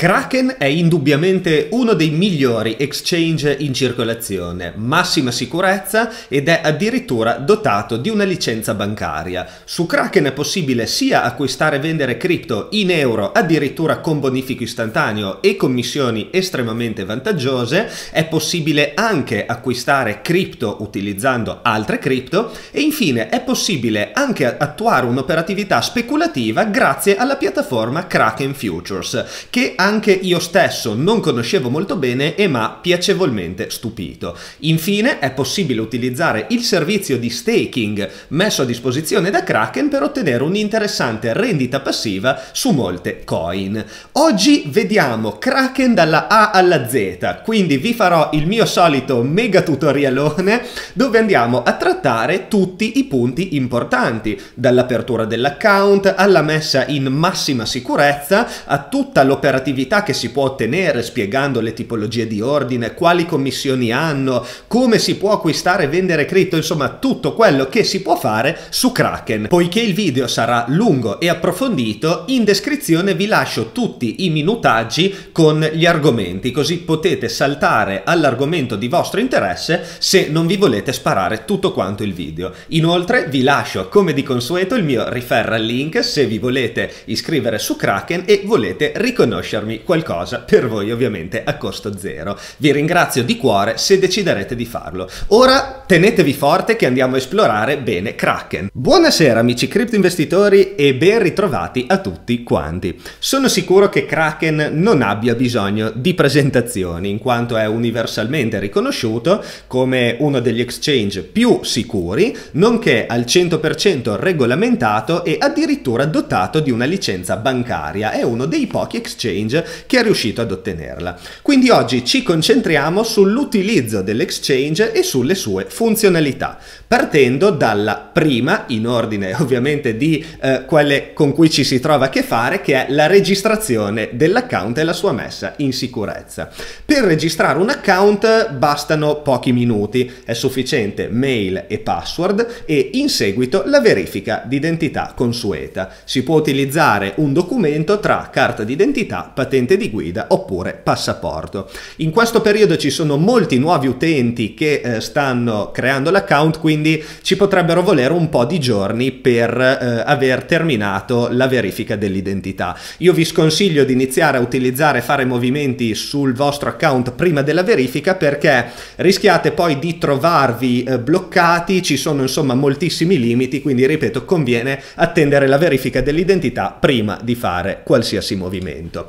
Kraken è indubbiamente uno dei migliori exchange in circolazione, massima sicurezza ed è addirittura dotato di una licenza bancaria. Su Kraken è possibile sia acquistare e vendere cripto in euro addirittura con bonifico istantaneo e commissioni estremamente vantaggiose, è possibile anche acquistare cripto utilizzando altre cripto e infine è possibile anche attuare un'operatività speculativa grazie alla piattaforma Kraken Futures che ha anche io stesso non conoscevo molto bene e m'ha piacevolmente stupito. Infine è possibile utilizzare il servizio di staking messo a disposizione da Kraken per ottenere un'interessante rendita passiva su molte coin. Oggi vediamo Kraken dalla A alla Z, quindi vi farò il mio solito mega tutorialone dove andiamo a trattare tutti i punti importanti, dall'apertura dell'account alla messa in massima sicurezza a tutta l'operatività attività che si può ottenere spiegando le tipologie di ordine, quali commissioni hanno, come si può acquistare e vendere cripto, insomma tutto quello che si può fare su Kraken. Poiché il video sarà lungo e approfondito, in descrizione vi lascio tutti i minutaggi con gli argomenti, così potete saltare all'argomento di vostro interesse se non vi volete sparare tutto quanto il video. Inoltre vi lascio come di consueto il mio referral link se vi volete iscrivere su Kraken e volete riconoscermi offrirmi qualcosa per voi ovviamente a costo zero. Vi ringrazio di cuore se deciderete di farlo. Ora tenetevi forte che andiamo a esplorare bene Kraken. Buonasera amici cripto investitori e ben ritrovati a tutti quanti. Sono sicuro che Kraken non abbia bisogno di presentazioni in quanto è universalmente riconosciuto come uno degli exchange più sicuri, nonché al 100% regolamentato e addirittura dotato di una licenza bancaria. È uno dei pochi exchange che è riuscito ad ottenerla. Quindi oggi ci concentriamo sull'utilizzo dell'exchange e sulle sue funzionalità, partendo dalla prima, in ordine ovviamente di eh, quelle con cui ci si trova a che fare, che è la registrazione dell'account e la sua messa in sicurezza. Per registrare un account bastano pochi minuti, è sufficiente mail e password e in seguito la verifica d'identità consueta. Si può utilizzare un documento tra carta d'identità, patente di guida oppure passaporto. In questo periodo ci sono molti nuovi utenti che eh, stanno creando l'account, quindi ci potrebbero volere un po' di giorni per eh, aver terminato la verifica dell'identità. Io vi sconsiglio di iniziare a utilizzare e fare movimenti sul vostro account prima della verifica perché rischiate poi di trovarvi eh, bloccati, ci sono insomma moltissimi limiti, quindi ripeto conviene attendere la verifica dell'identità prima di fare qualsiasi movimento.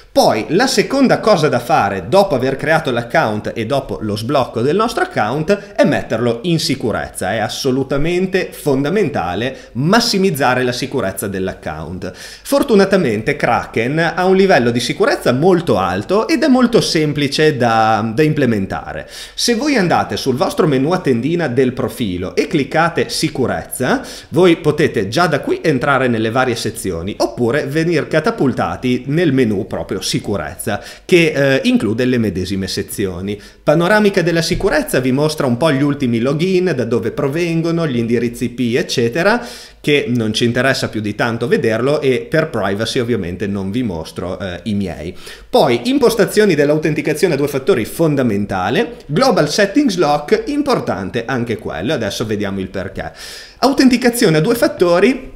Poi la seconda cosa da fare dopo aver creato l'account e dopo lo sblocco del nostro account è metterlo in sicurezza, è assolutamente fondamentale massimizzare la sicurezza dell'account. Fortunatamente Kraken ha un livello di sicurezza molto alto ed è molto semplice da, da implementare. Se voi andate sul vostro menu a tendina del profilo e cliccate sicurezza, voi potete già da qui entrare nelle varie sezioni oppure venir catapultati nel menu proprio sicurezza, che eh, include le medesime sezioni. Panoramica della sicurezza vi mostra un po' gli ultimi login, da dove provengono, gli indirizzi IP, eccetera, che non ci interessa più di tanto vederlo e per privacy ovviamente non vi mostro eh, i miei. Poi impostazioni dell'autenticazione a due fattori fondamentale, global settings lock importante anche quello, adesso vediamo il perché. Autenticazione a due fattori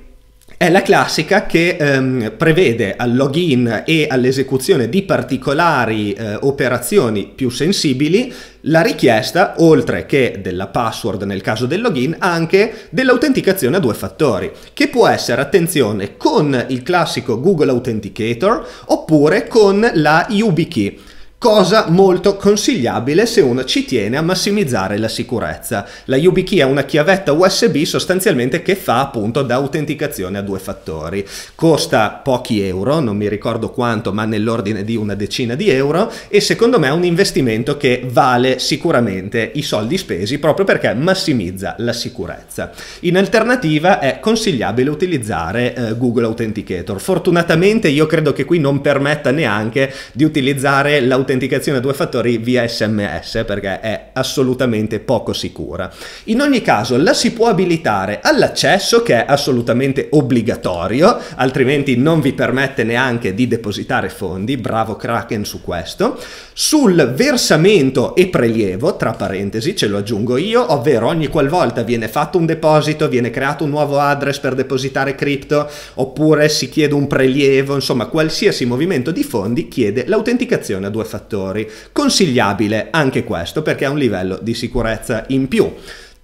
è la classica che ehm, prevede al login e all'esecuzione di particolari eh, operazioni più sensibili la richiesta, oltre che della password nel caso del login, anche dell'autenticazione a due fattori, che può essere, attenzione, con il classico Google Authenticator oppure con la YubiKey cosa molto consigliabile se uno ci tiene a massimizzare la sicurezza. La YubiKey è una chiavetta USB sostanzialmente che fa appunto da autenticazione a due fattori. Costa pochi euro, non mi ricordo quanto, ma nell'ordine di una decina di euro e secondo me è un investimento che vale sicuramente i soldi spesi proprio perché massimizza la sicurezza. In alternativa è consigliabile utilizzare eh, Google Authenticator. Fortunatamente io credo che qui non permetta neanche di utilizzare l'autenticazione autenticazione a due fattori via SMS perché è assolutamente poco sicura. In ogni caso la si può abilitare all'accesso che è assolutamente obbligatorio, altrimenti non vi permette neanche di depositare fondi, bravo Kraken su questo, sul versamento e prelievo, tra parentesi ce lo aggiungo io, ovvero ogni qualvolta viene fatto un deposito, viene creato un nuovo address per depositare cripto, oppure si chiede un prelievo, insomma qualsiasi movimento di fondi chiede l'autenticazione a due fattori fattori. Consigliabile anche questo perché ha un livello di sicurezza in più.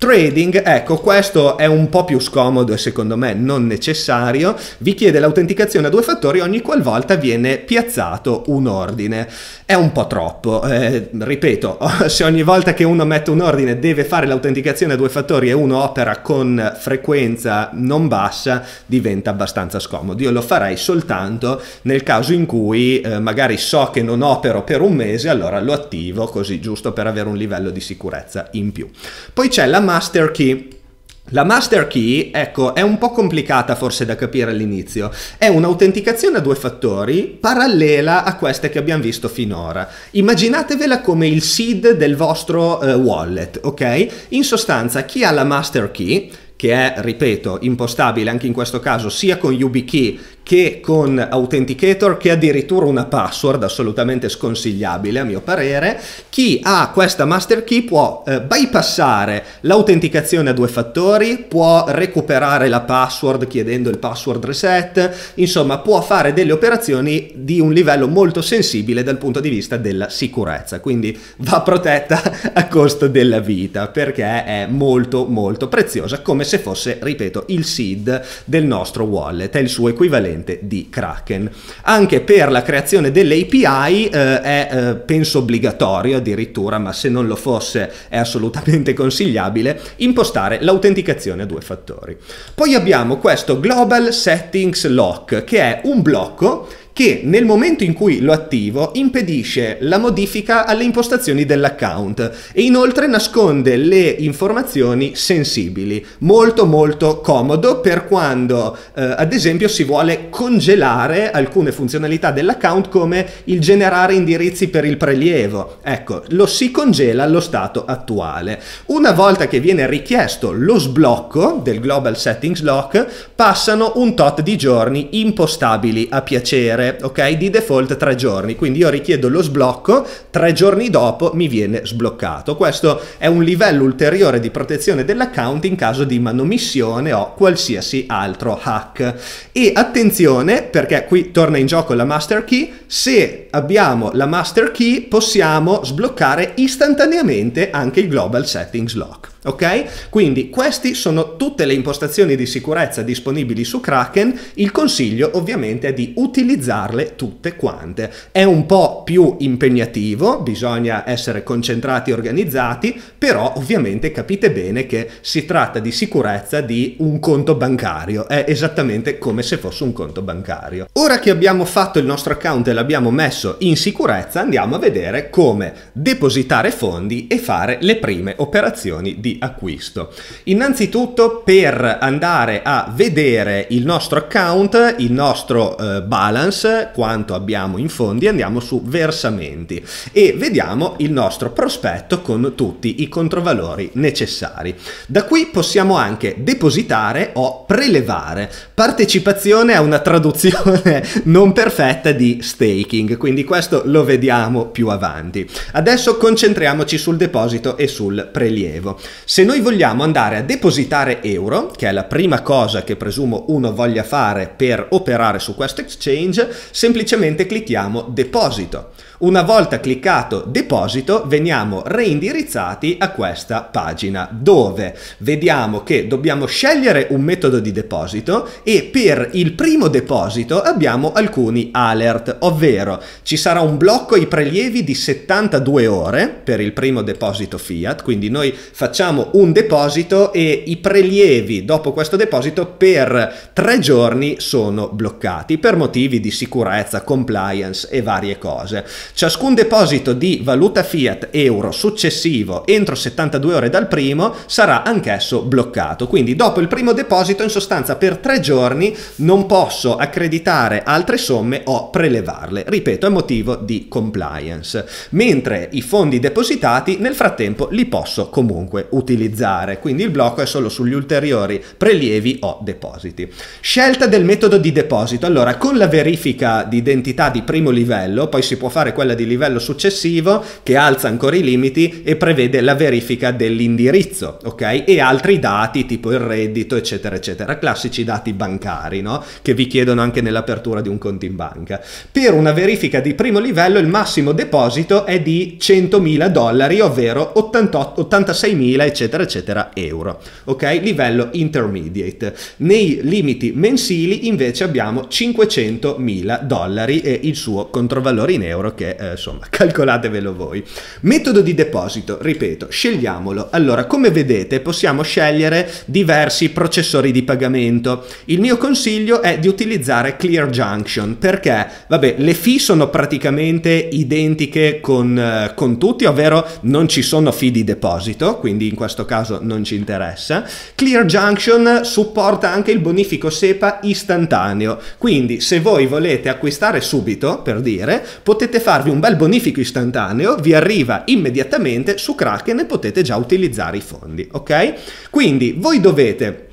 Trading, ecco, questo è un po' più scomodo e secondo me non necessario, vi chiede l'autenticazione a due fattori ogni qualvolta viene piazzato un ordine. È un po' troppo, eh, ripeto, se ogni volta che uno mette un ordine deve fare l'autenticazione a due fattori e uno opera con frequenza non bassa, diventa abbastanza scomodo. Io lo farei soltanto nel caso in cui eh, magari so che non opero per un mese, allora lo attivo così giusto per avere un livello di sicurezza in più. Poi c'è la master key. La master key, ecco, è un po' complicata forse da capire all'inizio. È un'autenticazione a due fattori parallela a queste che abbiamo visto finora. Immaginatevela come il seed del vostro eh, wallet, ok? In sostanza, chi ha la master key che è, ripeto, impostabile anche in questo caso sia con YubiKey che con Authenticator che addirittura una password assolutamente sconsigliabile a mio parere chi ha questa master key può eh, bypassare l'autenticazione a due fattori può recuperare la password chiedendo il password reset insomma può fare delle operazioni di un livello molto sensibile dal punto di vista della sicurezza quindi va protetta a costo della vita perché è molto molto preziosa come se fosse ripeto il seed del nostro wallet è il suo equivalente dipendente di Kraken. Anche per la creazione dell'API eh, è eh, penso obbligatorio addirittura, ma se non lo fosse è assolutamente consigliabile impostare l'autenticazione a due fattori. Poi abbiamo questo Global Settings Lock che è un blocco che nel momento in cui lo attivo impedisce la modifica alle impostazioni dell'account e inoltre nasconde le informazioni sensibili. Molto molto comodo per quando eh, ad esempio si vuole congelare alcune funzionalità dell'account come il generare indirizzi per il prelievo. Ecco, lo si congela allo stato attuale. Una volta che viene richiesto lo sblocco del Global Settings Lock, passano un tot di giorni impostabili a piacere richiedere, ok? Di default tre giorni, quindi io richiedo lo sblocco, tre giorni dopo mi viene sbloccato. Questo è un livello ulteriore di protezione dell'account in caso di manomissione o qualsiasi altro hack. E attenzione, perché qui torna in gioco la master key, se abbiamo la master key possiamo sbloccare istantaneamente anche il global settings lock ok? Quindi queste sono tutte le impostazioni di sicurezza disponibili su Kraken, il consiglio ovviamente è di utilizzarle tutte quante. È un po' più impegnativo, bisogna essere concentrati e organizzati, però ovviamente capite bene che si tratta di sicurezza di un conto bancario, è esattamente come se fosse un conto bancario. Ora che abbiamo fatto il nostro account e l'abbiamo messo in sicurezza, andiamo a vedere come depositare fondi e fare le prime operazioni di di acquisto. Innanzitutto per andare a vedere il nostro account, il nostro eh, balance, quanto abbiamo in fondi, andiamo su versamenti e vediamo il nostro prospetto con tutti i controvalori necessari. Da qui possiamo anche depositare o prelevare partecipazione a una traduzione non perfetta di staking, quindi questo lo vediamo più avanti. Adesso concentriamoci sul deposito e sul prelievo. Se noi vogliamo andare a depositare euro, che è la prima cosa che presumo uno voglia fare per operare su questo exchange, semplicemente clicchiamo deposito. Una volta cliccato deposito veniamo reindirizzati a questa pagina dove vediamo che dobbiamo scegliere un metodo di deposito e per il primo deposito abbiamo alcuni alert, ovvero ci sarà un blocco ai prelievi di 72 ore per il primo deposito fiat, quindi noi facciamo un deposito e i prelievi dopo questo deposito per tre giorni sono bloccati per motivi di sicurezza, compliance e varie cose. Ciascun deposito di valuta fiat euro successivo entro 72 ore dal primo sarà anch'esso bloccato. Quindi dopo il primo deposito in sostanza per tre giorni non posso accreditare altre somme o prelevarle. Ripeto, è motivo di compliance. Mentre i fondi depositati nel frattempo li posso comunque utilizzare. Quindi il blocco è solo sugli ulteriori prelievi o depositi. Scelta del metodo di deposito. Allora, con la verifica di identità di primo livello, poi si può fare quella di livello successivo che alza ancora i limiti e prevede la verifica dell'indirizzo, ok? E altri dati tipo il reddito, eccetera, eccetera, classici dati bancari, no? Che vi chiedono anche nell'apertura di un conto in banca. Per una verifica di primo livello il massimo deposito è di 100.000 dollari, ovvero 86.000, eccetera, eccetera, euro, ok? Livello intermediate. Nei limiti mensili invece abbiamo 500.000 dollari e il suo controvalore in euro che eh, insomma calcolatevelo voi. Metodo di deposito, ripeto, scegliamolo. Allora, come vedete possiamo scegliere diversi processori di pagamento. Il mio consiglio è di utilizzare Clear Junction perché, vabbè, le fee sono praticamente identiche con, eh, con tutti, ovvero non ci sono fee di deposito, quindi in questo caso non ci interessa. Clear Junction supporta anche il bonifico SEPA istantaneo, quindi se voi volete acquistare subito, per dire, potete fare farvi un bel bonifico istantaneo, vi arriva immediatamente su Kraken e potete già utilizzare i fondi, ok? Quindi voi dovete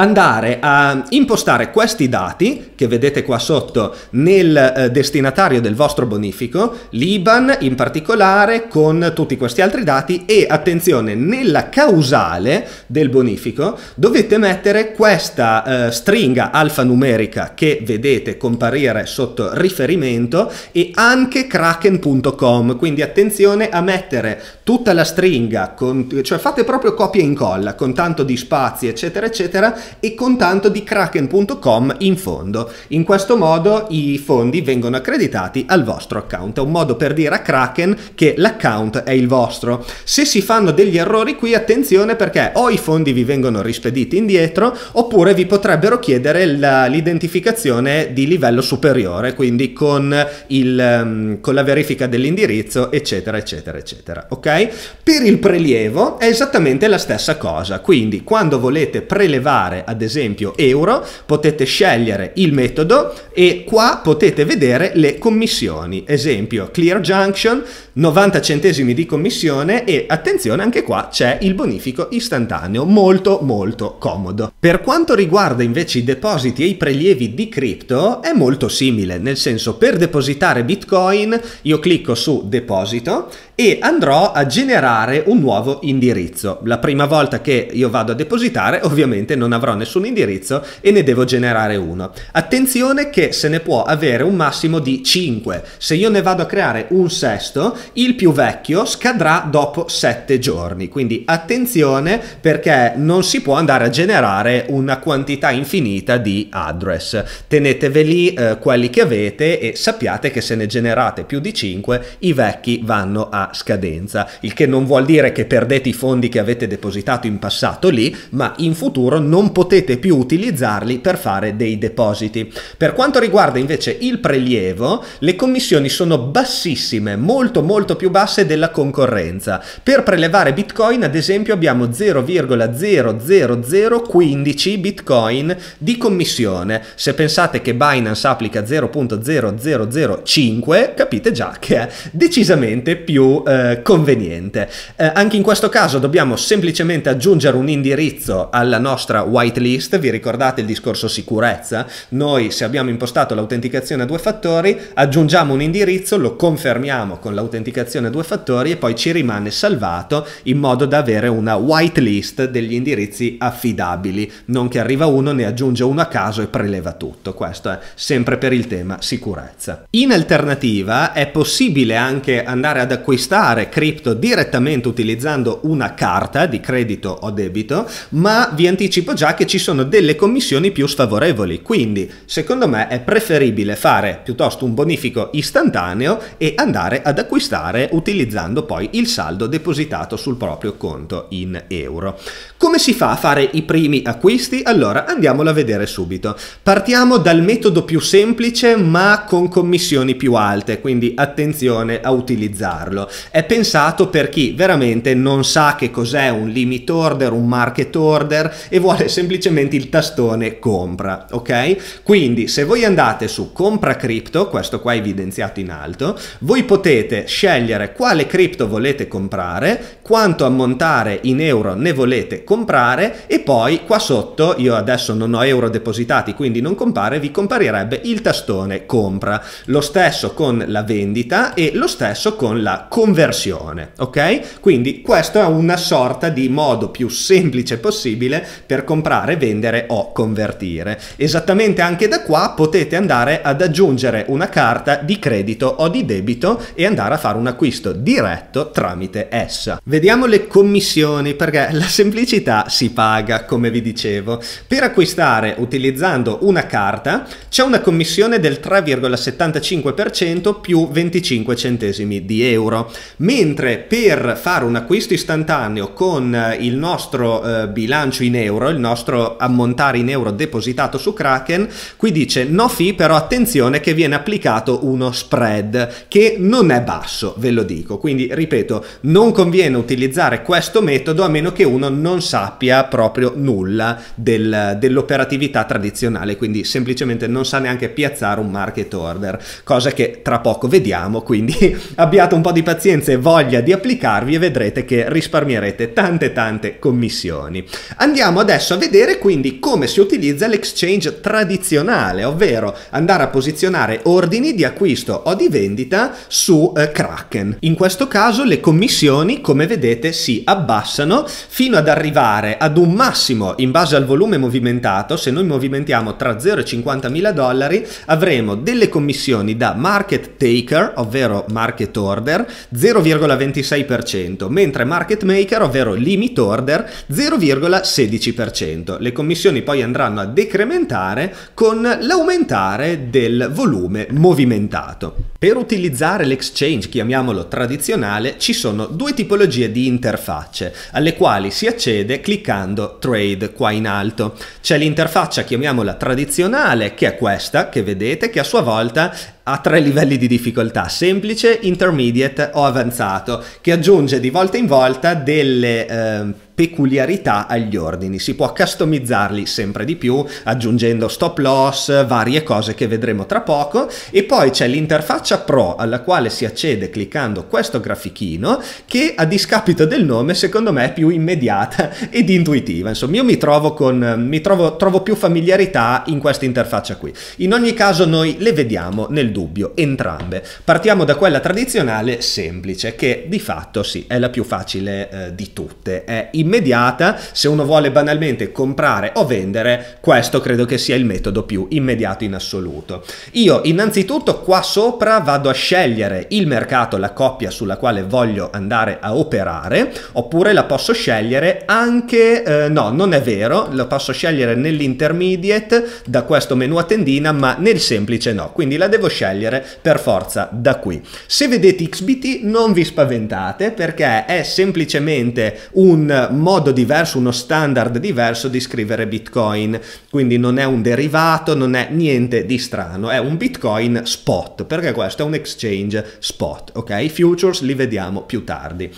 andare a impostare questi dati che vedete qua sotto nel eh, destinatario del vostro bonifico, l'IBAN in particolare con tutti questi altri dati e attenzione nella causale del bonifico dovete mettere questa eh, stringa alfanumerica che vedete comparire sotto riferimento e anche kraken.com quindi attenzione a mettere tutta la stringa con, cioè fate proprio copia e incolla con tanto di spazi eccetera eccetera e con tanto di kraken.com in fondo. In questo modo i fondi vengono accreditati al vostro account. È un modo per dire a Kraken che l'account è il vostro. Se si fanno degli errori qui, attenzione perché o i fondi vi vengono rispediti indietro oppure vi potrebbero chiedere la, l'identificazione di livello superiore, quindi con, il, ehm, con la verifica dell'indirizzo, eccetera, eccetera, eccetera. Ok? Per il prelievo è esattamente la stessa cosa. Quindi quando volete prelevare fare ad esempio euro, potete scegliere il metodo e qua potete vedere le commissioni. Esempio Clear Junction, 90 centesimi di commissione e attenzione anche qua c'è il bonifico istantaneo, molto molto comodo. Per quanto riguarda invece i depositi e i prelievi di cripto è molto simile, nel senso per depositare Bitcoin io clicco su deposito e andrò a generare un nuovo indirizzo. La prima volta che io vado a depositare ovviamente non avrò nessun indirizzo e ne devo generare uno. Attenzione che se ne può avere un massimo di 5. Se io ne vado a creare un sesto, il più vecchio scadrà dopo 7 giorni. Quindi attenzione perché non si può andare a generare una quantità infinita di address. Teneteveli eh, quelli che avete e sappiate che se ne generate più di 5 i vecchi vanno a scadenza, il che non vuol dire che perdete i fondi che avete depositato in passato lì, ma in futuro non potete più utilizzarli per fare dei depositi. Per quanto riguarda invece il prelievo, le commissioni sono bassissime, molto molto più basse della concorrenza. Per prelevare Bitcoin, ad esempio, abbiamo 0,00015 Bitcoin di commissione. Se pensate che Binance applica 0.0005, capite già che è decisamente più eh, conveniente. Eh, anche in questo caso dobbiamo semplicemente aggiungere un indirizzo alla nostra whitelist, vi ricordate il discorso sicurezza? Noi se abbiamo impostato l'autenticazione a due fattori aggiungiamo un indirizzo, lo confermiamo con l'autenticazione a due fattori e poi ci rimane salvato in modo da avere una whitelist degli indirizzi affidabili, non che arriva uno, ne aggiunge uno a caso e preleva tutto, questo è sempre per il tema sicurezza. In alternativa è possibile anche andare ad acquistare acquistare cripto direttamente utilizzando una carta di credito o debito, ma vi anticipo già che ci sono delle commissioni più sfavorevoli, quindi secondo me è preferibile fare piuttosto un bonifico istantaneo e andare ad acquistare utilizzando poi il saldo depositato sul proprio conto in euro. Come si fa a fare i primi acquisti? Allora andiamola a vedere subito. Partiamo dal metodo più semplice ma con commissioni più alte, quindi attenzione a utilizzarlo. È pensato per chi veramente non sa che cos'è un limit order, un market order e vuole semplicemente il tastone compra, ok? Quindi se voi andate su compra cripto, questo qua è evidenziato in alto, voi potete scegliere quale cripto volete comprare, quanto ammontare in euro ne volete comprare comprare e poi qua sotto, io adesso non ho euro depositati quindi non compare, vi comparirebbe il tastone compra, lo stesso con la vendita e lo stesso con la conversione, ok? Quindi questo è una sorta di modo più semplice possibile per comprare, vendere o convertire. Esattamente anche da qua potete andare ad aggiungere una carta di credito o di debito e andare a fare un acquisto diretto tramite essa. Vediamo le commissioni perché la semplicità pubblicità si paga, come vi dicevo. Per acquistare utilizzando una carta c'è una commissione del 3,75% più 25 centesimi di euro, mentre per fare un acquisto istantaneo con eh, il nostro eh, bilancio in euro, il nostro ammontare in euro depositato su Kraken, qui dice no fee, però attenzione che viene applicato uno spread che non è basso, ve lo dico. Quindi ripeto, non conviene utilizzare questo metodo a meno che uno non sia sappia proprio nulla del, dell'operatività tradizionale, quindi semplicemente non sa neanche piazzare un market order, cosa che tra poco vediamo, quindi abbiate un po' di pazienza e voglia di applicarvi e vedrete che risparmierete tante tante commissioni. Andiamo adesso a vedere quindi come si utilizza l'exchange tradizionale, ovvero andare a posizionare ordini di acquisto o di vendita su eh, Kraken. In questo caso le commissioni, come vedete, si abbassano fino ad arrivare arrivare ad un massimo in base al volume movimentato, se noi movimentiamo tra 0 e 50.000 dollari, avremo delle commissioni da market taker, ovvero market order, 0,26%, mentre market maker, ovvero limit order, 0,16%. Le commissioni poi andranno a decrementare con l'aumentare del volume movimentato. Per utilizzare l'exchange, chiamiamolo tradizionale, ci sono due tipologie di interfacce alle quali si accede cliccando Trade qua in alto. C'è l'interfaccia, chiamiamola tradizionale, che è questa che vedete, che a sua volta ha tre livelli di difficoltà, semplice, intermediate o avanzato, che aggiunge di volta in volta delle... Eh, peculiarità agli ordini, si può customizzarli sempre di più aggiungendo stop loss, varie cose che vedremo tra poco e poi c'è l'interfaccia Pro alla quale si accede cliccando questo grafichino che a discapito del nome secondo me è più immediata ed intuitiva, insomma io mi trovo con mi trovo, trovo più familiarità in questa interfaccia qui. In ogni caso noi le vediamo nel dubbio entrambe. Partiamo da quella tradizionale semplice che di fatto sì, è la più facile eh, di tutte, è immediata immediata se uno vuole banalmente comprare o vendere questo credo che sia il metodo più immediato in assoluto io innanzitutto qua sopra vado a scegliere il mercato la coppia sulla quale voglio andare a operare oppure la posso scegliere anche eh, no non è vero la posso scegliere nell'intermediate da questo menu a tendina ma nel semplice no quindi la devo scegliere per forza da qui se vedete xbt non vi spaventate perché è semplicemente un modo diverso, uno standard diverso di scrivere Bitcoin. Quindi non è un derivato, non è niente di strano, è un Bitcoin spot, perché questo è un exchange spot, ok? I futures li vediamo più tardi.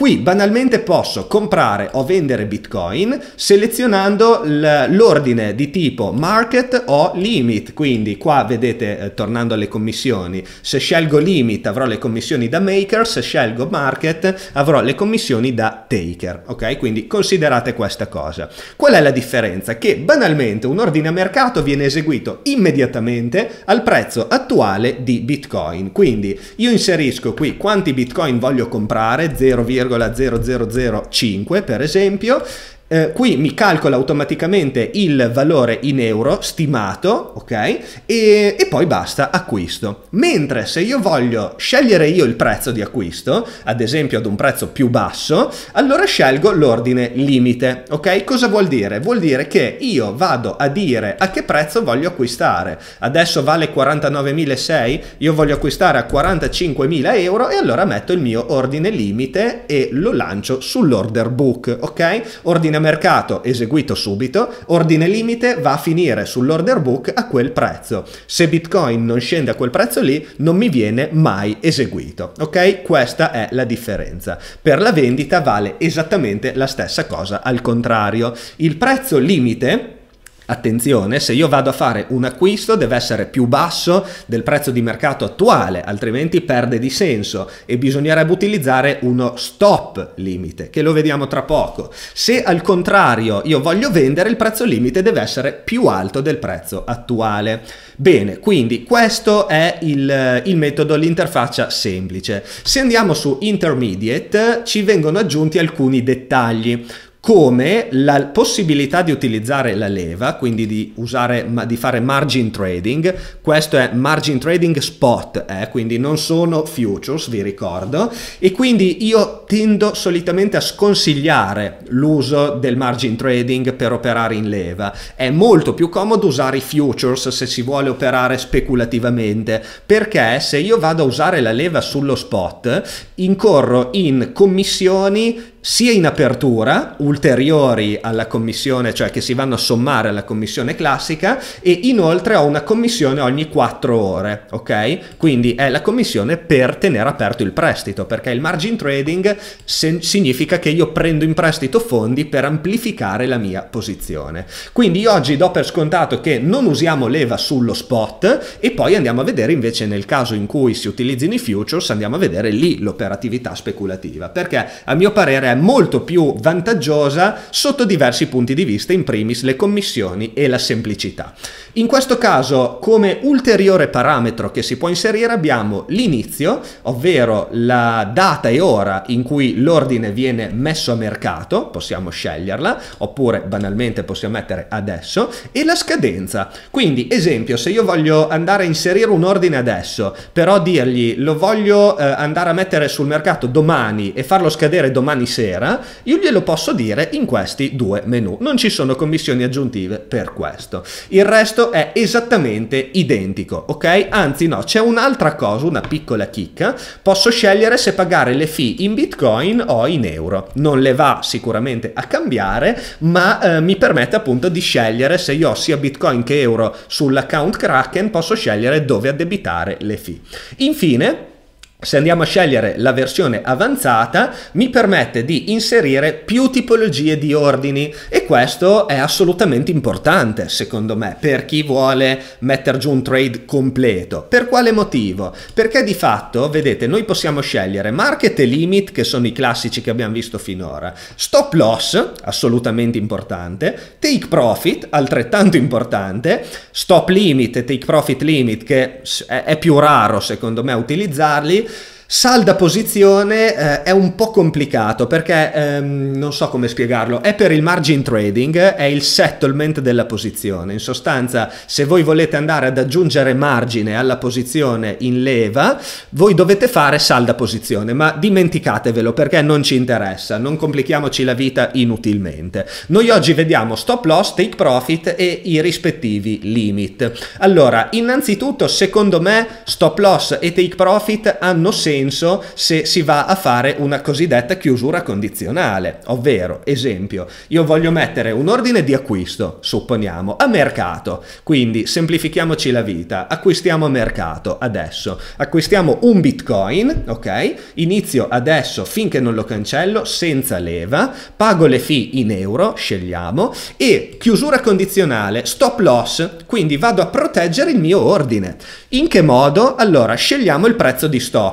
Qui banalmente posso comprare o vendere Bitcoin selezionando l'ordine di tipo market o limit, quindi qua vedete eh, tornando alle commissioni, se scelgo limit avrò le commissioni da maker, se scelgo market avrò le commissioni da taker, ok? Quindi considerate questa cosa. Qual è la differenza? Che banalmente un ordine a mercato viene eseguito immediatamente al prezzo attuale di Bitcoin, quindi io inserisco qui quanti Bitcoin voglio comprare, 0, 0,0005 per esempio eh, qui mi calcola automaticamente il valore in euro stimato, ok? E, e, poi basta, acquisto. Mentre se io voglio scegliere io il prezzo di acquisto, ad esempio ad un prezzo più basso, allora scelgo l'ordine limite, ok? Cosa vuol dire? Vuol dire che io vado a dire a che prezzo voglio acquistare. Adesso vale 49.600, io voglio acquistare a 45.000 euro e allora metto il mio ordine limite e lo lancio sull'order book, ok? Ordine ordine mercato eseguito subito, ordine limite va a finire sull'order book a quel prezzo. Se Bitcoin non scende a quel prezzo lì, non mi viene mai eseguito. Ok? Questa è la differenza. Per la vendita vale esattamente la stessa cosa al contrario. Il prezzo limite Attenzione, se io vado a fare un acquisto deve essere più basso del prezzo di mercato attuale, altrimenti perde di senso e bisognerebbe utilizzare uno stop limite, che lo vediamo tra poco. Se al contrario io voglio vendere, il prezzo limite deve essere più alto del prezzo attuale. Bene, quindi questo è il, il metodo, l'interfaccia semplice. Se andiamo su intermediate ci vengono aggiunti alcuni dettagli come la possibilità di utilizzare la leva, quindi di, usare, di fare margin trading, questo è margin trading spot, eh, quindi non sono futures, vi ricordo, e quindi io tendo solitamente a sconsigliare l'uso del margin trading per operare in leva, è molto più comodo usare i futures se si vuole operare speculativamente, perché se io vado a usare la leva sullo spot, incorro in commissioni sia in apertura, ulteriori alla commissione, cioè che si vanno a sommare alla commissione classica, e inoltre ho una commissione ogni 4 ore, ok? Quindi è la commissione per tenere aperto il prestito, perché il margin trading se- significa che io prendo in prestito fondi per amplificare la mia posizione. Quindi io oggi do per scontato che non usiamo leva sullo spot e poi andiamo a vedere invece nel caso in cui si utilizzino i futures, andiamo a vedere lì l'operatività speculativa, perché a mio parere eh, molto più vantaggiosa sotto diversi punti di vista, in primis le commissioni e la semplicità. In questo caso, come ulteriore parametro che si può inserire, abbiamo l'inizio, ovvero la data e ora in cui l'ordine viene messo a mercato, possiamo sceglierla, oppure banalmente possiamo mettere adesso, e la scadenza. Quindi, esempio, se io voglio andare a inserire un ordine adesso, però dirgli lo voglio eh, andare a mettere sul mercato domani e farlo scadere domani sera, sera, io glielo posso dire in questi due menu. Non ci sono commissioni aggiuntive per questo. Il resto è esattamente identico, ok? Anzi no, c'è un'altra cosa, una piccola chicca. Posso scegliere se pagare le fee in bitcoin o in euro. Non le va sicuramente a cambiare, ma eh, mi permette appunto di scegliere se io ho sia bitcoin che euro sull'account Kraken, posso scegliere dove addebitare le fee. Infine, se andiamo a scegliere la versione avanzata mi permette di inserire più tipologie di ordini e questo è assolutamente importante secondo me per chi vuole mettere giù un trade completo per quale motivo perché di fatto vedete noi possiamo scegliere market e limit che sono i classici che abbiamo visto finora stop loss assolutamente importante take profit altrettanto importante stop limit e take profit limit che è più raro secondo me utilizzarli Salda posizione eh, è un po' complicato perché ehm, non so come spiegarlo, è per il margin trading, è il settlement della posizione. In sostanza, se voi volete andare ad aggiungere margine alla posizione in leva, voi dovete fare salda posizione, ma dimenticatevelo perché non ci interessa, non complichiamoci la vita inutilmente. Noi oggi vediamo stop loss, take profit e i rispettivi limit. Allora, innanzitutto, secondo me, stop loss e take profit hanno senso senso se si va a fare una cosiddetta chiusura condizionale, ovvero, esempio, io voglio mettere un ordine di acquisto, supponiamo, a mercato, quindi semplifichiamoci la vita, acquistiamo a mercato adesso, acquistiamo un bitcoin, ok? Inizio adesso finché non lo cancello senza leva, pago le fee in euro, scegliamo, e chiusura condizionale, stop loss, quindi vado a proteggere il mio ordine. In che modo? Allora, scegliamo il prezzo di stop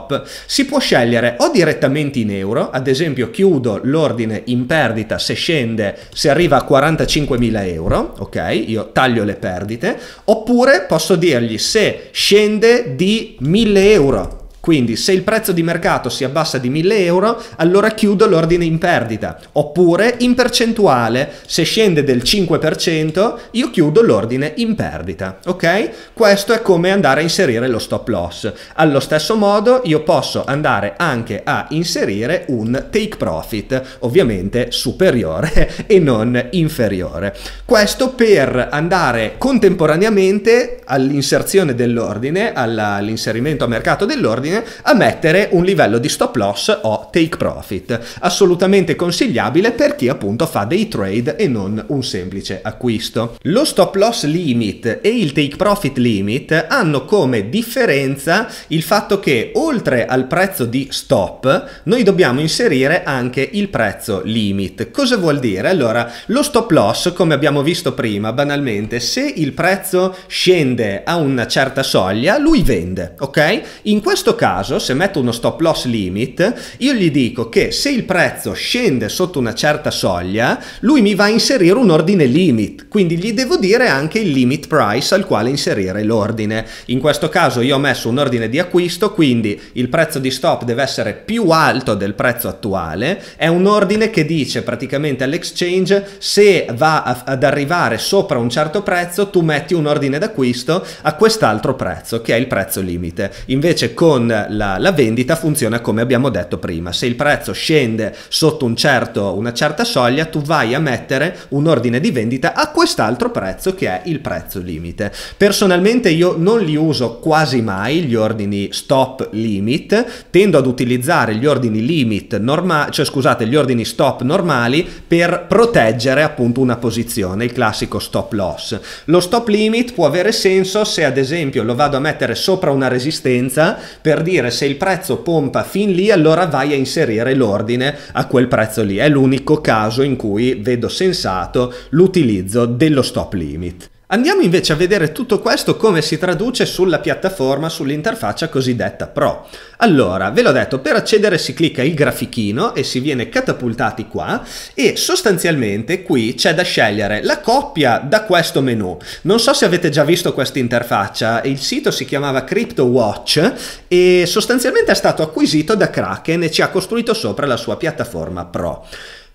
si può scegliere o direttamente in euro, ad esempio chiudo l'ordine in perdita se scende, se arriva a 45.000 euro, ok? Io taglio le perdite, oppure posso dirgli se scende di 1.000 euro, quindi se il prezzo di mercato si abbassa di 1000 euro, allora chiudo l'ordine in perdita. Oppure in percentuale, se scende del 5%, io chiudo l'ordine in perdita. Ok? Questo è come andare a inserire lo stop loss. Allo stesso modo io posso andare anche a inserire un take profit, ovviamente superiore e non inferiore. Questo per andare contemporaneamente all'inserzione dell'ordine, all'inserimento a mercato dell'ordine, trading a mettere un livello di stop loss o take profit. Assolutamente consigliabile per chi appunto fa dei trade e non un semplice acquisto. Lo stop loss limit e il take profit limit hanno come differenza il fatto che oltre al prezzo di stop noi dobbiamo inserire anche il prezzo limit. Cosa vuol dire? Allora, lo stop loss, come abbiamo visto prima, banalmente, se il prezzo scende a una certa soglia, lui vende, ok? In questo caso caso, se metto uno stop loss limit, io gli dico che se il prezzo scende sotto una certa soglia, lui mi va a inserire un ordine limit, quindi gli devo dire anche il limit price al quale inserire l'ordine. In questo caso io ho messo un ordine di acquisto, quindi il prezzo di stop deve essere più alto del prezzo attuale, è un ordine che dice praticamente all'exchange se va a, ad arrivare sopra un certo prezzo tu metti un ordine d'acquisto a quest'altro prezzo che è il prezzo limite. Invece con la, la, vendita funziona come abbiamo detto prima. Se il prezzo scende sotto un certo, una certa soglia, tu vai a mettere un ordine di vendita a quest'altro prezzo che è il prezzo limite. Personalmente io non li uso quasi mai gli ordini stop limit, tendo ad utilizzare gli ordini limit normali, cioè scusate, gli ordini stop normali per proteggere appunto una posizione, il classico stop loss. Lo stop limit può avere senso se ad esempio lo vado a mettere sopra una resistenza per per dire se il prezzo pompa fin lì allora vai a inserire l'ordine a quel prezzo lì. È l'unico caso in cui vedo sensato l'utilizzo dello stop limit. Andiamo invece a vedere tutto questo come si traduce sulla piattaforma, sull'interfaccia cosiddetta Pro. Allora, ve l'ho detto, per accedere si clicca il grafichino e si viene catapultati qua e sostanzialmente qui c'è da scegliere la coppia da questo menu. Non so se avete già visto questa interfaccia, il sito si chiamava CryptoWatch e sostanzialmente è stato acquisito da Kraken e ci ha costruito sopra la sua piattaforma Pro.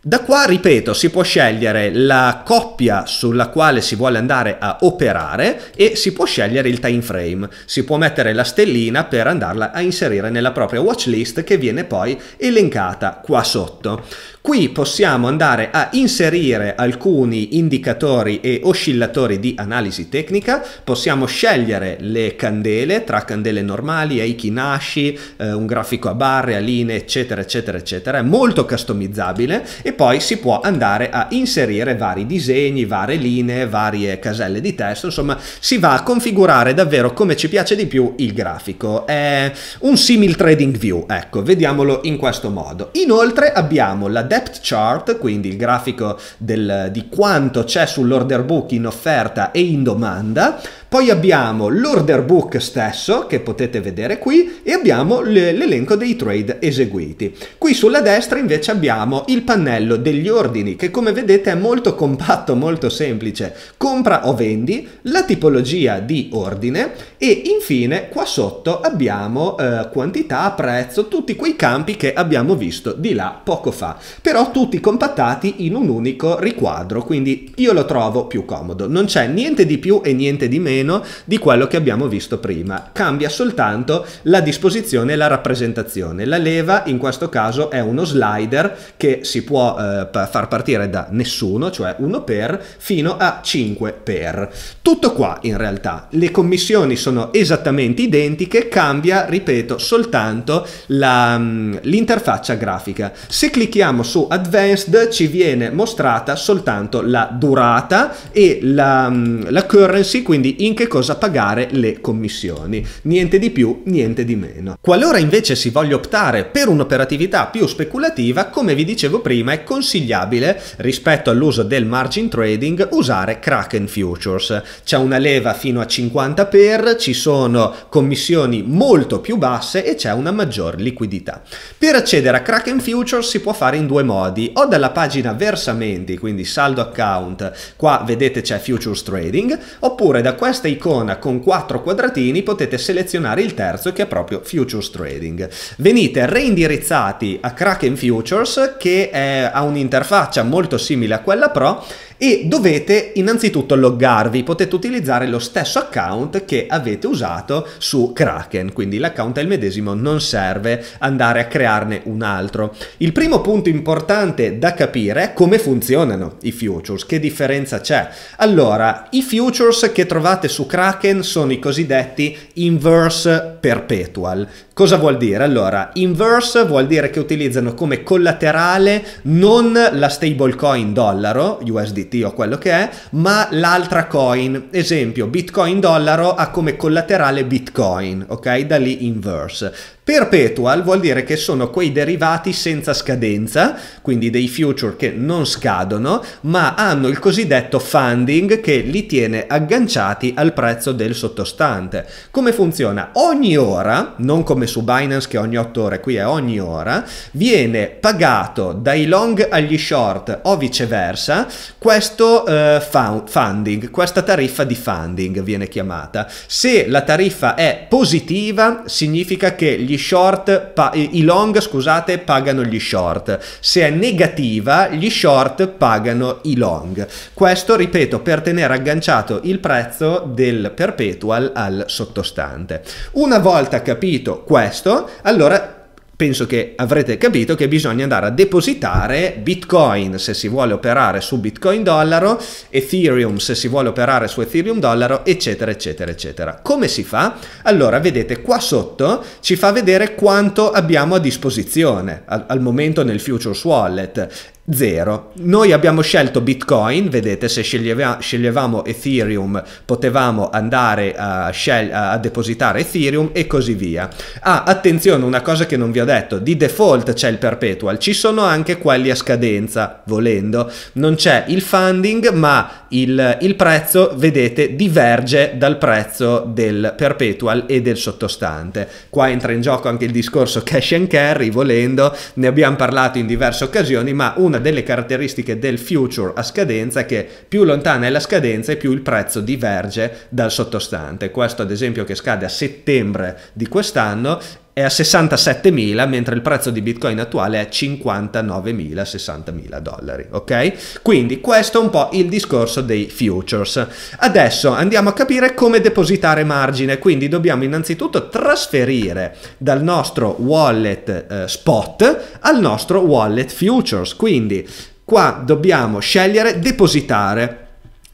Da qua, ripeto, si può scegliere la coppia sulla quale si vuole andare a operare e si può scegliere il time frame. Si può mettere la stellina per andarla a inserire nella propria watch list che viene poi elencata qua sotto. Qui possiamo andare a inserire alcuni indicatori e oscillatori di analisi tecnica, possiamo scegliere le candele tra candele normali, eikinashi, eh, un grafico a barre, a linee, eccetera, eccetera, eccetera, è molto customizzabile e poi si può andare a inserire vari disegni, varie linee, varie caselle di testo, insomma si va a configurare davvero come ci piace di più il grafico. È un simil trading view, ecco, vediamolo in questo modo. Inoltre abbiamo la depth chart, quindi il grafico del, di quanto c'è sull'order book in offerta e in domanda, poi abbiamo l'order book stesso, che potete vedere qui, e abbiamo l'elenco dei trade eseguiti. Qui sulla destra invece abbiamo il pannello degli ordini, che come vedete è molto compatto, molto semplice. Compra o vendi, la tipologia di ordine e infine qua sotto abbiamo eh, quantità, prezzo, tutti quei campi che abbiamo visto di là poco fa. Però tutti compattati in un unico riquadro, quindi io lo trovo più comodo. Non c'è niente di più e niente di meno meno di quello che abbiamo visto prima. Cambia soltanto la disposizione e la rappresentazione. La leva in questo caso è uno slider che si può eh, far partire da nessuno, cioè 1 per, fino a 5 per. Tutto qua in realtà. Le commissioni sono esattamente identiche, cambia, ripeto, soltanto mm, l'interfaccia grafica. Se clicchiamo su Advanced ci viene mostrata soltanto la durata e la, mm, la currency, quindi in in che cosa pagare le commissioni. Niente di più, niente di meno. Qualora invece si voglia optare per un'operatività più speculativa, come vi dicevo prima, è consigliabile rispetto all'uso del margin trading usare Kraken Futures. C'è una leva fino a 50 per, ci sono commissioni molto più basse e c'è una maggior liquidità. Per accedere a Kraken Futures si può fare in due modi, o dalla pagina versamenti, quindi saldo account, qua vedete c'è futures trading, oppure da questa questa icona con quattro quadratini potete selezionare il terzo che è proprio Futures Trading. Venite reindirizzati a Kraken Futures che ha un'interfaccia molto simile a quella Pro e dovete innanzitutto loggarvi, potete utilizzare lo stesso account che avete usato su Kraken, quindi l'account è il medesimo, non serve andare a crearne un altro. Il primo punto importante da capire è come funzionano i futures, che differenza c'è. Allora, i futures che trovate su Kraken sono i cosiddetti inverse perpetual. Cosa vuol dire? Allora, inverse vuol dire che utilizzano come collaterale non la stablecoin dollaro, USDT, NFT o quello che è, ma l'altra coin, esempio Bitcoin dollaro ha come collaterale Bitcoin, ok? Da lì inverse. Perpetual vuol dire che sono quei derivati senza scadenza, quindi dei future che non scadono, ma hanno il cosiddetto funding che li tiene agganciati al prezzo del sottostante. Come funziona? Ogni ora, non come su Binance che ogni 8 ore, qui è ogni ora, viene pagato dai long agli short o viceversa questo eh, funding, questa tariffa di funding viene chiamata. Se la tariffa è positiva significa che gli gli short, i long scusate, pagano gli short, se è negativa gli short pagano i long. Questo, ripeto, per tenere agganciato il prezzo del perpetual al sottostante. Una volta capito questo, allora penso che avrete capito che bisogna andare a depositare Bitcoin se si vuole operare su Bitcoin dollaro, Ethereum se si vuole operare su Ethereum dollaro, eccetera, eccetera, eccetera. Come si fa? Allora, vedete qua sotto ci fa vedere quanto abbiamo a disposizione al, al momento nel Futures Wallet Zero. Noi abbiamo scelto Bitcoin, vedete se sceglieva, sceglievamo Ethereum potevamo andare a, scel- a, depositare Ethereum e così via. Ah, attenzione, una cosa che non vi ho detto, di default c'è il perpetual, ci sono anche quelli a scadenza, volendo. Non c'è il funding, ma il, il prezzo, vedete, diverge dal prezzo del perpetual e del sottostante. Qua entra in gioco anche il discorso cash and carry, volendo, ne abbiamo parlato in diverse occasioni, ma una delle caratteristiche del future a scadenza che più lontana è la scadenza e più il prezzo diverge dal sottostante. Questo ad esempio che scade a settembre di quest'anno è a 67.000 mentre il prezzo di Bitcoin attuale è 59.000-60.000 dollari, ok? Quindi questo è un po' il discorso dei futures. Adesso andiamo a capire come depositare margine, quindi dobbiamo innanzitutto trasferire dal nostro wallet eh, spot al nostro wallet futures, quindi qua dobbiamo scegliere depositare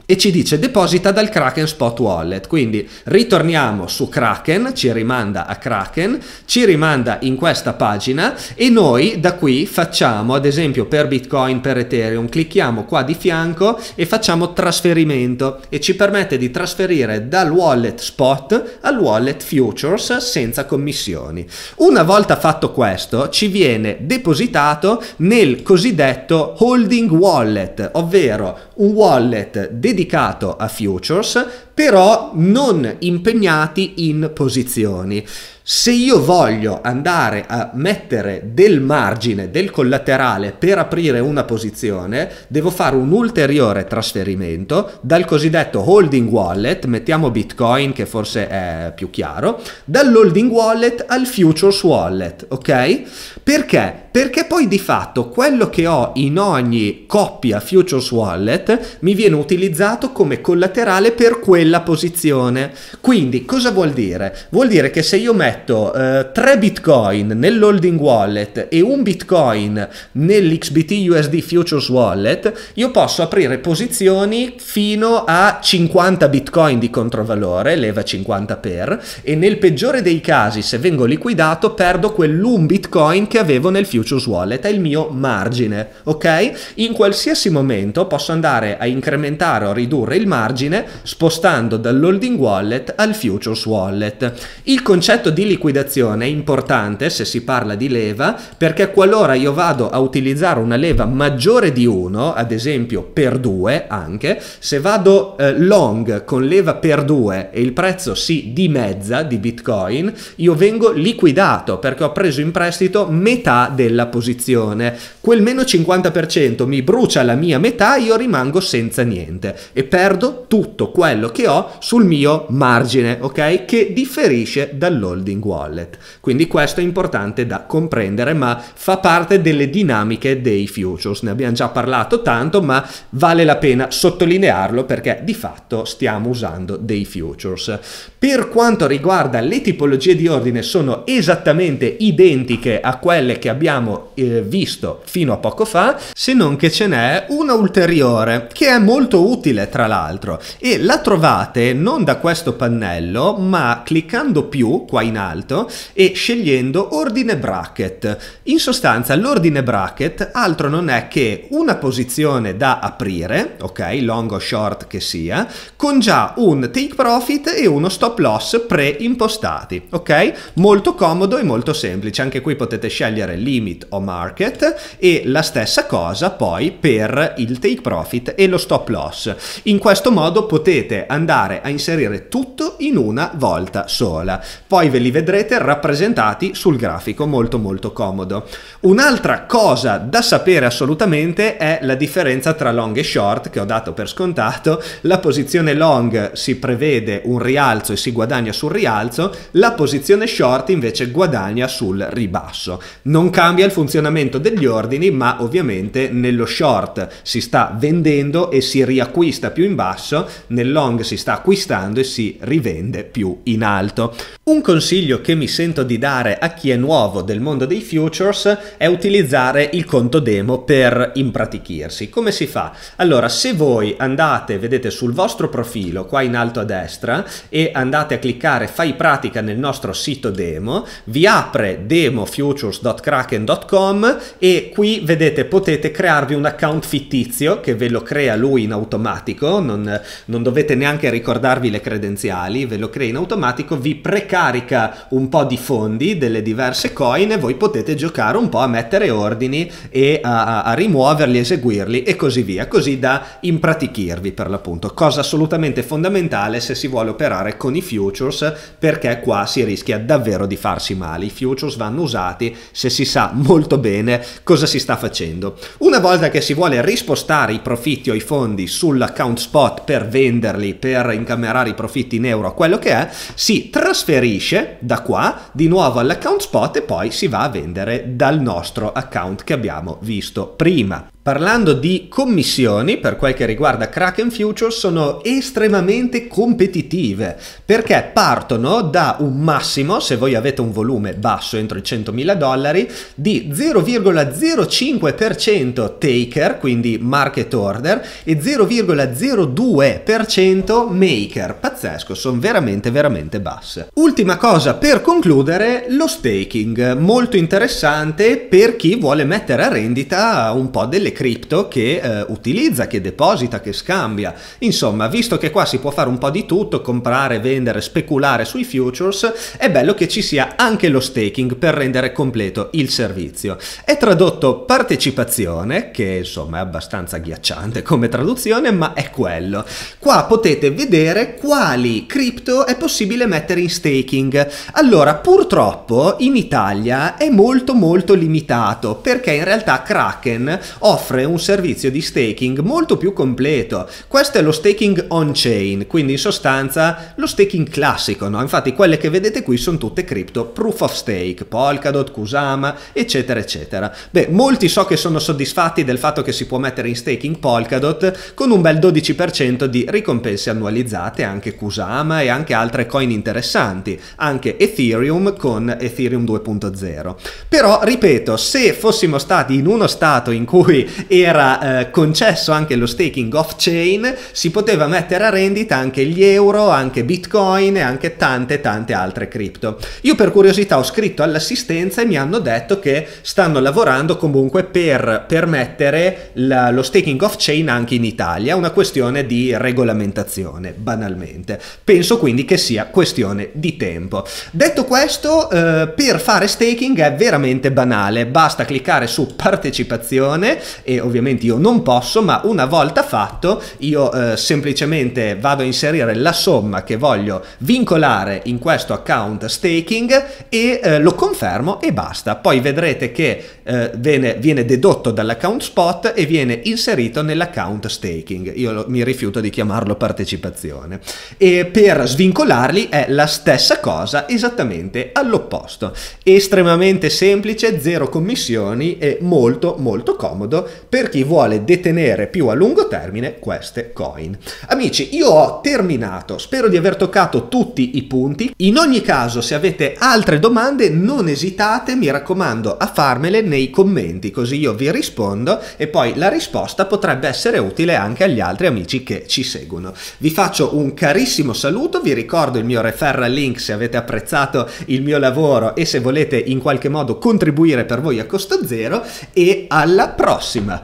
e ci dice deposita dal Kraken Spot Wallet. Quindi ritorniamo su Kraken, ci rimanda a Kraken, ci rimanda in questa pagina e noi da qui facciamo ad esempio per Bitcoin, per Ethereum, clicchiamo qua di fianco e facciamo trasferimento e ci permette di trasferire dal wallet Spot al wallet Futures senza commissioni. Una volta fatto questo ci viene depositato nel cosiddetto holding wallet, ovvero un wallet dedicato dedicato a futures però non impegnati in posizioni. Se io voglio andare a mettere del margine, del collaterale per aprire una posizione, devo fare un ulteriore trasferimento dal cosiddetto holding wallet, mettiamo Bitcoin che forse è più chiaro, dall'holding wallet al futures wallet, ok? Perché? Perché poi di fatto quello che ho in ogni coppia futures wallet mi viene utilizzato come collaterale per quel quella posizione. Quindi cosa vuol dire? Vuol dire che se io metto eh, 3 bitcoin nell'holding wallet e un bitcoin nell'XBT USD Futures Wallet, io posso aprire posizioni fino a 50 bitcoin di controvalore, leva 50 per, e nel peggiore dei casi, se vengo liquidato, perdo quell'un bitcoin che avevo nel Futures Wallet, è il mio margine, ok? In qualsiasi momento posso andare a incrementare o ridurre il margine spostando passando dall'holding wallet al futures wallet. Il concetto di liquidazione è importante se si parla di leva perché qualora io vado a utilizzare una leva maggiore di 1, ad esempio per 2 anche, se vado eh, long con leva per 2 e il prezzo si dimezza di Bitcoin, io vengo liquidato perché ho preso in prestito metà della posizione. Quel meno 50% mi brucia la mia metà, io rimango senza niente e perdo tutto quello che ho sul mio margine, ok? Che differisce dall'holding wallet. Quindi questo è importante da comprendere, ma fa parte delle dinamiche dei futures. Ne abbiamo già parlato tanto, ma vale la pena sottolinearlo perché di fatto stiamo usando dei futures. Per quanto riguarda le tipologie di ordine sono esattamente identiche a quelle che abbiamo eh, visto fino a poco fa, se non che ce n'è una ulteriore che è molto utile tra l'altro e la trovate non da questo pannello ma cliccando più qua in alto e scegliendo ordine bracket. In sostanza l'ordine bracket altro non è che una posizione da aprire, ok, long o short che sia, con già un take profit e uno stop stop loss preimpostati, ok? Molto comodo e molto semplice, anche qui potete scegliere limit o market e la stessa cosa poi per il take profit e lo stop loss. In questo modo potete andare a inserire tutto in una volta sola. Poi ve li vedrete rappresentati sul grafico, molto molto comodo. Un'altra cosa da sapere assolutamente è la differenza tra long e short che ho dato per scontato. La posizione long si prevede un rialzo si guadagna sul rialzo, la posizione short invece guadagna sul ribasso. Non cambia il funzionamento degli ordini, ma ovviamente nello short si sta vendendo e si riacquista più in basso, nel long si sta acquistando e si rivende più in alto. Un consiglio che mi sento di dare a chi è nuovo del mondo dei futures è utilizzare il conto demo per impratichirsi. Come si fa? Allora, se voi andate, vedete sul vostro profilo qua in alto a destra e andate andate a cliccare fai pratica nel nostro sito demo, vi apre demofutures.kraken.com e qui vedete potete crearvi un account fittizio che ve lo crea lui in automatico, non, non dovete neanche ricordarvi le credenziali, ve lo crea in automatico, vi precarica un po' di fondi delle diverse coin e voi potete giocare un po' a mettere ordini e a, a, a rimuoverli, eseguirli e così via, così da impratichirvi per l'appunto, cosa assolutamente fondamentale se si vuole operare con i futures perché qua si rischia davvero di farsi male. I futures vanno usati se si sa molto bene cosa si sta facendo. Una volta che si vuole rispostare i profitti o i fondi sull'account spot per venderli, per incamerare i profitti in euro, quello che è, si trasferisce da qua di nuovo all'account spot e poi si va a vendere dal nostro account che abbiamo visto prima. Parlando di commissioni, per quel che riguarda Kraken Future, sono estremamente competitive perché partono da un massimo, se voi avete un volume basso entro i 100.000 dollari, di 0,05% taker, quindi market order, e 0,02% maker. Pazzesco, sono veramente, veramente basse. Ultima cosa per concludere, lo staking, molto interessante per chi vuole mettere a rendita un po' delle cripto che eh, utilizza, che deposita, che scambia. Insomma, visto che qua si può fare un po' di tutto, comprare, vendere, speculare sui futures, è bello che ci sia anche lo staking per rendere completo il servizio. È tradotto partecipazione, che insomma è abbastanza ghiacciante come traduzione, ma è quello. Qua potete vedere quali cripto è possibile mettere in staking. Allora, purtroppo in Italia è molto molto limitato perché in realtà Kraken offre offre un servizio di staking molto più completo. Questo è lo staking on-chain, quindi in sostanza lo staking classico, no? Infatti quelle che vedete qui sono tutte cripto proof of stake, Polkadot, Kusama, eccetera, eccetera. Beh, molti so che sono soddisfatti del fatto che si può mettere in staking Polkadot con un bel 12% di ricompense annualizzate, anche Kusama e anche altre coin interessanti, anche Ethereum con Ethereum 2.0. Però, ripeto, se fossimo stati in uno stato in cui era eh, concesso anche lo staking off-chain, si poteva mettere a rendita anche gli euro, anche bitcoin e anche tante tante altre cripto. Io per curiosità ho scritto all'assistenza e mi hanno detto che stanno lavorando comunque per permettere la, lo staking off-chain anche in Italia, una questione di regolamentazione, banalmente. Penso quindi che sia questione di tempo. Detto questo, eh, per fare staking è veramente banale, basta cliccare su partecipazione e ovviamente io non posso, ma una volta fatto io eh, semplicemente vado a inserire la somma che voglio vincolare in questo account staking e eh, lo confermo e basta. Poi vedrete che eh, viene, viene, dedotto dall'account spot e viene inserito nell'account staking. Io lo, mi rifiuto di chiamarlo partecipazione. E per svincolarli è la stessa cosa esattamente all'opposto. Estremamente semplice, zero commissioni e molto molto comodo per chi vuole detenere più a lungo termine queste coin. Amici, io ho terminato, spero di aver toccato tutti i punti. In ogni caso, se avete altre domande, non esitate, mi raccomando, a farmele nei commenti, così io vi rispondo e poi la risposta potrebbe essere utile anche agli altri amici che ci seguono. Vi faccio un carissimo saluto, vi ricordo il mio referral link se avete apprezzato il mio lavoro e se volete in qualche modo contribuire per voi a costo zero e alla prossima!